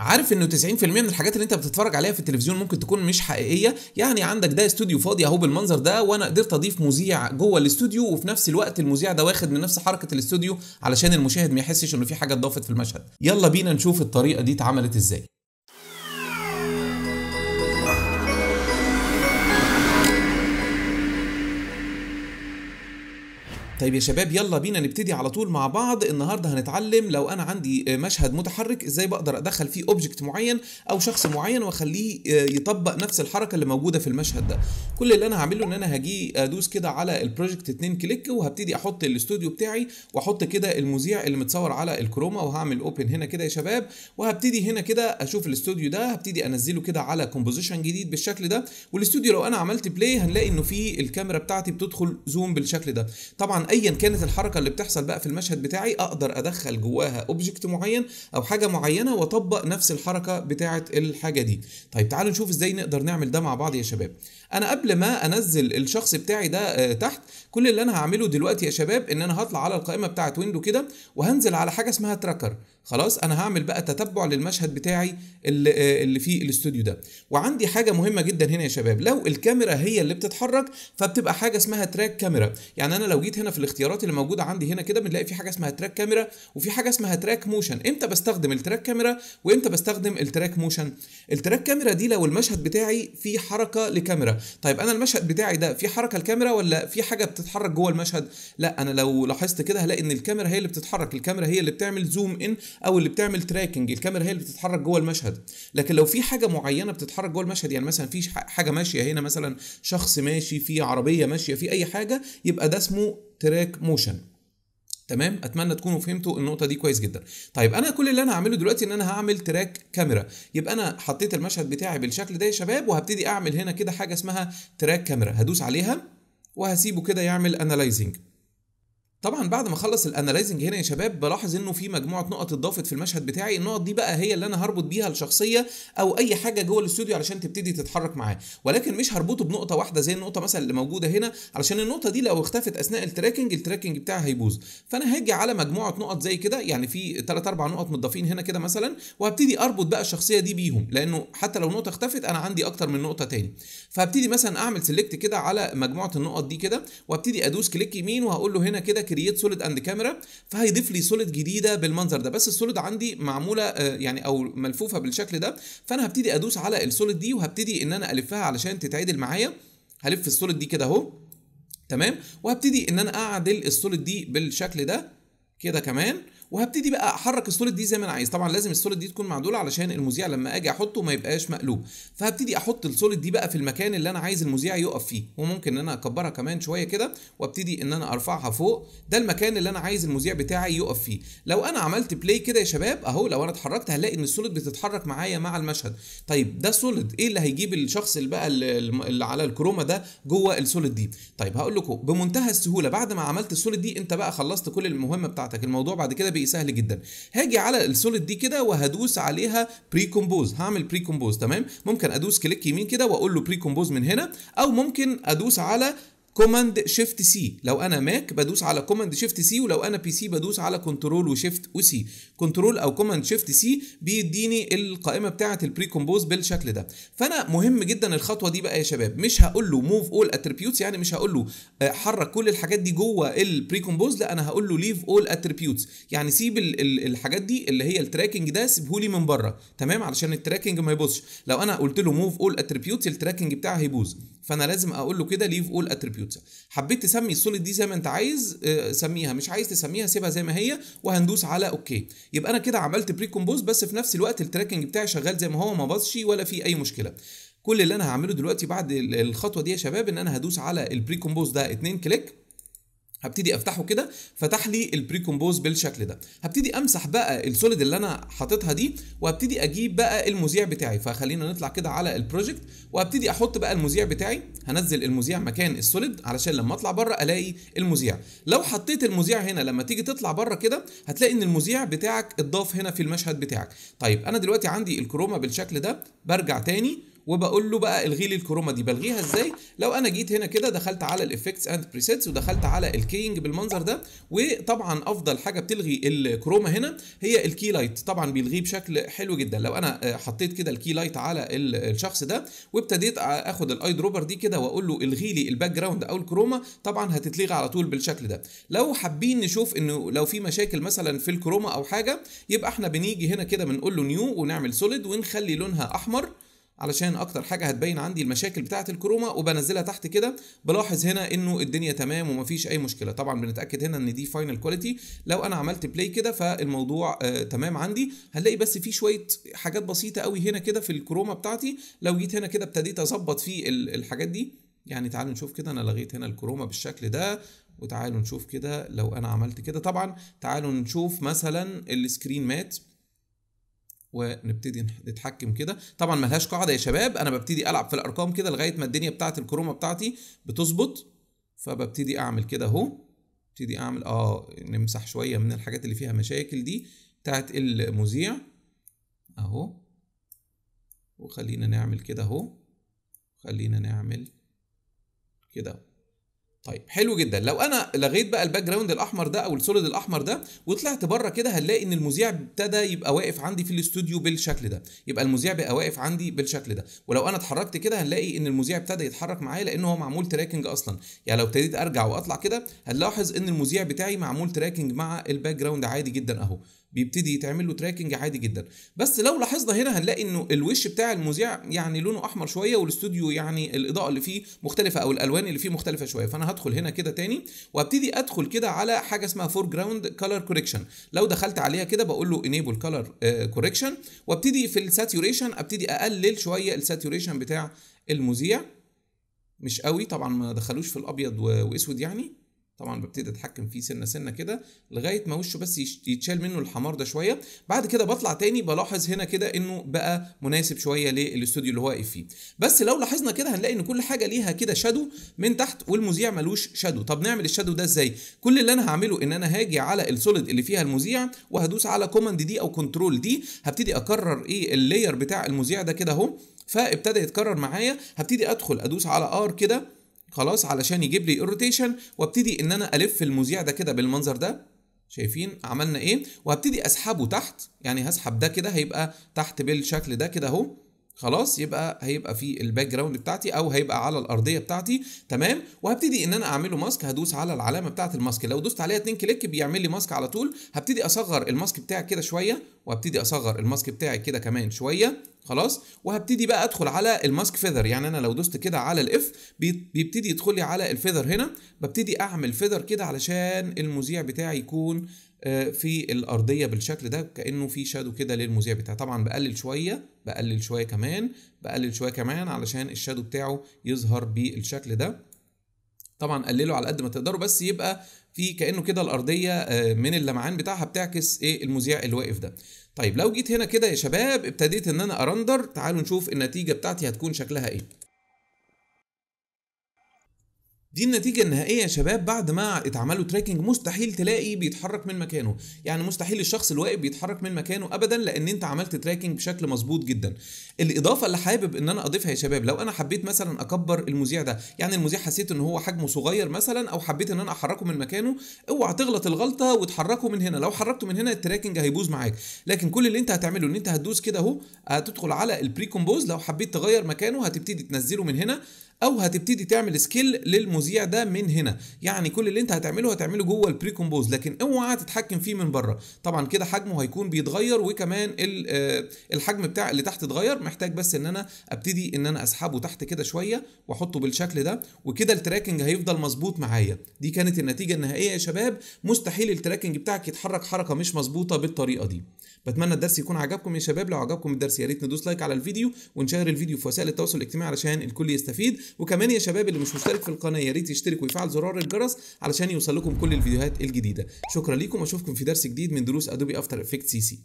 عارف انه 90% من الحاجات اللي انت بتتفرج عليها في التلفزيون ممكن تكون مش حقيقيه يعني عندك ده استوديو فاضي اهو بالمنظر ده وانا قدرت اضيف مذيع جوه الاستوديو وفي نفس الوقت المذيع ده واخد من نفس حركه الاستوديو علشان المشاهد ما يحسش انه في حاجه اتضافت في المشهد يلا بينا نشوف الطريقه دي اتعملت ازاي طيب يا شباب يلا بينا نبتدي على طول مع بعض النهارده هنتعلم لو انا عندي مشهد متحرك ازاي بقدر ادخل فيه اوبجكت معين او شخص معين واخليه آه، يطبق نفس الحركه اللي موجوده في المشهد ده كل اللي انا هعمله ان انا هجي ادوس كده على البروجكت 2 كليك وهبتدي احط الاستوديو بتاعي واحط كده المذيع اللي متصور على الكروما وهعمل اوبن هنا كده يا شباب وهبتدي هنا كده اشوف الاستوديو ده هبتدي انزله كده على كومبوزيشن جديد بالشكل ده والاستوديو لو انا عملت بلاي هنلاقي انه فيه الكاميرا بتاعتي بتدخل زوم بالشكل ده طبعا ايا كانت الحركه اللي بتحصل بقى في المشهد بتاعي اقدر ادخل جواها اوبجكت معين او حاجه معينه واطبق نفس الحركه بتاعه الحاجه دي طيب تعالوا نشوف ازاي نقدر نعمل ده مع بعض يا شباب انا قبل ما انزل الشخص بتاعي ده آه، تحت كل اللي انا هعمله دلوقتي يا شباب ان انا هطلع على القائمه بتاعه ويندو كده وهنزل على حاجه اسمها تراكر خلاص انا هعمل بقى تتبع للمشهد بتاعي آه، اللي, اللي في الاستوديو ده وعندي حاجه مهمه جدا هنا يا شباب لو الكاميرا هي اللي بتتحرك فبتبقى حاجه اسمها تراك كاميرا يعني انا لو جيت هنا في الاختيارات اللي موجوده عندي هنا كده بنلاقي في حاجه اسمها تراك كاميرا وفي حاجه اسمها تراك موشن امتى بستخدم التراك كاميرا وامتى بستخدم التراك موشن التراك كاميرا دي لو المشهد بتاعي فيه حركه لكاميرا طيب انا المشهد بتاعي ده في حركه الكاميرا ولا في حاجه بتتحرك جوه المشهد لا انا لو لاحظت كده هلاقي ان الكاميرا هي اللي بتتحرك الكاميرا هي اللي بتعمل زوم ان او اللي بتعمل تراكنج الكاميرا هي اللي بتتحرك جوه المشهد لكن لو في حاجه معينه بتتحرك جوه المشهد يعني مثلا في حاجه ماشيه هنا مثلا شخص ماشي في عربيه ماشيه في اي حاجه يبقى ده اسمه تراك موشن تمام اتمنى تكونوا فهمتوا النقطه دي كويس جدا طيب انا كل اللي انا هعمله دلوقتي ان انا هعمل تراك كاميرا يبقى انا حطيت المشهد بتاعي بالشكل ده يا شباب وهبتدي اعمل هنا كده حاجه اسمها تراك كاميرا هدوس عليها وهسيبه كده يعمل انالايزنج طبعا بعد ما اخلص الاناليزنج هنا يا شباب بلاحظ انه في مجموعه نقط اتضافت في المشهد بتاعي النقط دي بقى هي اللي انا هربط بيها الشخصيه او اي حاجه جوه الاستوديو علشان تبتدي تتحرك معاه ولكن مش هربطه بنقطه واحده زي النقطه مثلا اللي موجوده هنا علشان النقطه دي لو اختفت اثناء التراكنج التراكنج بتاعها هيبوظ فانا هاجي على مجموعه نقط زي كده يعني في 3 4 نقط متضافين هنا كده مثلا وهبتدي اربط بقى الشخصيه دي بيهم لانه حتى لو نقطه اختفت انا عندي اكتر من نقطه تاني فهبتدي مثلا اعمل سيلكت كده على مجموعه النقط دي كده وابتدي ادوس كليك يمين وهقول له هنا كده كرييت سوليد اند كاميرا فهيضيف لي سوليد جديده بالمنظر ده بس السوليد عندي معموله آه، يعني او ملفوفه بالشكل ده فانا هبتدي ادوس على السوليد دي وهبتدي ان انا الفها علشان تتعدل معايا هلف السوليد دي كده اهو تمام وهبتدي ان انا اعدل السوليد دي بالشكل ده كده كمان وهبتدي بقى احرك السوليد دي زي ما انا عايز طبعا لازم السوليد دي تكون معدوله علشان المذيع لما اجي احطه ما يبقاش مقلوب فهبتدي احط السوليد دي بقى في المكان اللي انا عايز المذيع يقف فيه وممكن ان انا اكبرها كمان شويه كده وابتدي ان انا ارفعها فوق ده المكان اللي انا عايز المذيع بتاعي يقف فيه لو انا عملت بلاي كده يا شباب اهو لو انا اتحركت هلاقي ان السوليد بتتحرك معايا مع المشهد طيب ده سوليد ايه اللي هيجيب الشخص اللي بقى اللي على الكروما ده جوه السوليد دي طيب هقول لكم بمنتهى السهوله بعد ما عملت السوليد دي انت بقى خلصت كل المهمه بتاعتك الموضوع بعد كده الطريق سهل جدا هاجي على السوليد دي كده وهدوس عليها بري كومبوز هعمل بري كومبوز تمام ممكن ادوس كليك يمين كده واقول له بري كومبوز من هنا او ممكن ادوس على كوماند شيفت سي لو انا ماك بدوس على كوماند شيفت سي ولو انا بي سي بدوس على كنترول وشيفت وسي كنترول او كوماند شيفت سي بيديني القائمه بتاعه البري كومبوز بالشكل ده فانا مهم جدا الخطوه دي بقى يا شباب مش هقول له موف اول اتريبيوتس يعني مش هقول له آه، حرك كل الحاجات دي جوه البري كومبوز لا انا هقول له ليف اول اتريبيوتس يعني سيب الحاجات دي اللي هي التراكنج ده سيبهولي من بره تمام علشان التراكنج ما يبوظش لو انا قلت له موف اول اتريبيوتس التراكنج بتاعه هيبوظ فانا لازم اقول له كده ليف اول اتريبيوتس كمبيوتر حبيت تسمي السوليد دي زي ما انت عايز آه، سميها مش عايز تسميها سيبها زي ما هي وهندوس على اوكي يبقى انا كده عملت بري كومبوز بس في نفس الوقت التراكنج بتاعي شغال زي ما هو ما باظش ولا في اي مشكله كل اللي انا هعمله دلوقتي بعد الخطوه دي يا شباب ان انا هدوس على البري كومبوز ده اتنين كليك هبتدي افتحه كده فتح لي البري كومبوز بالشكل ده هبتدي امسح بقى السوليد اللي انا حاططها دي وابتدي اجيب بقى المذيع بتاعي فخلينا نطلع كده على البروجكت وابتدي احط بقى المذيع بتاعي هنزل المذيع مكان السوليد علشان لما اطلع بره الاقي المذيع لو حطيت المذيع هنا لما تيجي تطلع بره كده هتلاقي ان المذيع بتاعك اتضاف هنا في المشهد بتاعك طيب انا دلوقتي عندي الكروما بالشكل ده برجع تاني وبقول له بقى الغي لي الكروما دي بلغيها ازاي لو انا جيت هنا كده دخلت على الايفكتس اند بريسيتس ودخلت على الكينج بالمنظر ده وطبعا افضل حاجه بتلغي الكروما هنا هي الكي لايت طبعا بيلغيه بشكل حلو جدا لو انا حطيت كده الكي لايت على الشخص ده وابتديت اخد الاي دروبر دي كده واقول له الغي لي الباك جراوند او الكروما طبعا هتتلغي على طول بالشكل ده لو حابين نشوف انه لو في مشاكل مثلا في الكروما او حاجه يبقى احنا بنيجي هنا كده بنقول له نيو ونعمل سوليد ونخلي لونها احمر علشان اكتر حاجه هتبين عندي المشاكل بتاعه الكروما وبنزلها تحت كده بلاحظ هنا انه الدنيا تمام ومفيش اي مشكله طبعا بنتاكد هنا ان دي فاينل كواليتي لو انا عملت بلاي كده فالموضوع آه تمام عندي هنلاقي بس في شويه حاجات بسيطه قوي هنا كده في الكروما بتاعتي لو جيت هنا كده ابتديت اظبط في الحاجات دي يعني تعالوا نشوف كده انا لغيت هنا الكروما بالشكل ده وتعالوا نشوف كده لو انا عملت كده طبعا تعالوا نشوف مثلا السكرين مات ونبتدي نتحكم كده طبعا ملهاش قاعده يا شباب انا ببتدي العب في الارقام كده لغايه ما الدنيا بتاعت الكروما بتاعتي بتظبط فببتدي اعمل كده اهو ابتدي اعمل اه نمسح شويه من الحاجات اللي فيها مشاكل دي بتاعت المذيع اهو وخلينا نعمل كده اهو خلينا نعمل كده طيب حلو جدا لو انا لغيت بقى الباك جراوند الاحمر ده او السوليد الاحمر ده وطلعت بره كده هنلاقي ان المذيع ابتدى يبقى واقف عندي في الاستوديو بالشكل ده يبقى المذيع بقى واقف عندي بالشكل ده ولو انا اتحركت كده هنلاقي ان المذيع ابتدى يتحرك معايا لان هو معمول تراكنج اصلا يعني لو ابتديت ارجع واطلع كده هنلاحظ ان المذيع بتاعي معمول تراكنج مع الباك جراوند عادي جدا اهو بيبتدي يتعمل له تراكنج عادي جدا بس لو لاحظنا هنا هنلاقي انه الوش بتاع المذيع يعني لونه احمر شويه والاستوديو يعني الاضاءه اللي فيه مختلفه او الالوان اللي فيه مختلفه شويه فانا هدخل هنا كده تاني وابتدي ادخل كده على حاجه اسمها فور جراوند كلر كوريكشن لو دخلت عليها كده بقول له انيبل كلر كوريكشن وابتدي في الساتوريشن ابتدي اقلل شويه الساتوريشن بتاع المذيع مش قوي طبعا ما دخلوش في الابيض واسود يعني طبعا ببتدي اتحكم فيه سنه سنه كده لغايه ما وشه بس يتشال منه الحمار ده شويه بعد كده بطلع تاني بلاحظ هنا كده انه بقى مناسب شويه للاستوديو اللي هو واقف فيه بس لو لاحظنا كده هنلاقي ان كل حاجه ليها كده شادو من تحت والمذيع ملوش شادو طب نعمل الشادو ده ازاي كل اللي انا هعمله ان انا هاجي على السوليد اللي فيها المذيع وهدوس على كوماند دي او كنترول دي هبتدي اكرر ايه اللاير بتاع المذيع ده كده اهو فابتدى يتكرر معايا هبتدي ادخل ادوس على ار كده خلاص علشان يجيب لي الروتيشن وابتدي ان انا الف المذيع ده كده بالمنظر ده شايفين عملنا ايه وهبتدي اسحبه تحت يعني هسحب ده كده هيبقى تحت بالشكل ده كده اهو خلاص يبقى هيبقى في الباك جراوند بتاعتي او هيبقى على الارضيه بتاعتي تمام وهبتدي ان انا اعمله ماسك هدوس على العلامه بتاعه الماسك لو دوست عليها 2 كليك بيعمل لي ماسك على طول هبتدي اصغر الماسك بتاعي كده شويه وهبتدي اصغر الماسك بتاعي كده كمان شويه خلاص وهبتدي بقى ادخل على الماسك فيذر يعني انا لو دوست كده على الاف بيبتدي يدخل لي على الفيذر هنا ببتدي اعمل فيذر كده علشان المذيع بتاعي يكون آه، في الارضيه بالشكل ده كانه في شادو كده للمذيع بتاعي طبعا بقلل شويه بقلل شويه كمان بقلل شويه كمان علشان الشادو بتاعه يظهر بالشكل ده طبعا قللوا على قد ما تقدروا بس يبقى في كانه كده الارضيه آه، من اللمعان بتاعها بتعكس ايه المذيع الواقف ده طيب لو جيت هنا كده يا شباب ابتديت ان انا ارندر تعالوا نشوف النتيجه بتاعتي هتكون شكلها ايه دي النتيجة النهائية يا شباب بعد ما اتعملوا تراكنج مستحيل تلاقي بيتحرك من مكانه، يعني مستحيل الشخص الواقف بيتحرك من مكانه أبدا لأن أنت عملت تراكنج بشكل مظبوط جدا. الإضافة اللي حابب إن أنا أضيفها يا شباب لو أنا حبيت مثلا أكبر المذيع ده، يعني المذيع حسيت إن هو حجمه صغير مثلا أو حبيت إن أنا أحركه من مكانه، أوعى تغلط الغلطة وتحركه من هنا، لو حركته من هنا التراكنج هيبوظ معاك، لكن كل اللي أنت هتعمله إن أنت هتدوس كده أهو هتدخل على البري كومبوز لو حبيت تغير مكانه هتبتدي تنزله من هنا او هتبتدي تعمل سكيل للمذيع ده من هنا يعني كل اللي انت هتعمله هتعمله جوه البري كومبوز لكن اوعى تتحكم فيه من بره طبعا كده حجمه هيكون بيتغير وكمان آه، الحجم بتاع اللي تحت اتغير محتاج بس ان انا ابتدي ان انا اسحبه تحت كده شويه واحطه بالشكل ده وكده التراكنج هيفضل مظبوط معايا دي كانت النتيجه النهائيه يا شباب مستحيل التراكنج بتاعك يتحرك حركه مش مظبوطه بالطريقه دي بتمنى الدرس يكون عجبكم يا شباب لو عجبكم الدرس يا ريت ندوس لايك على الفيديو ونشير الفيديو في وسائل التواصل الاجتماعي علشان الكل يستفيد وكمان يا شباب اللي مش مشترك في القناه يا ريت يشترك ويفعل زرار الجرس علشان يوصل لكم كل الفيديوهات الجديده شكرا ليكم واشوفكم في درس جديد من دروس ادوبي افتر افكت سي سي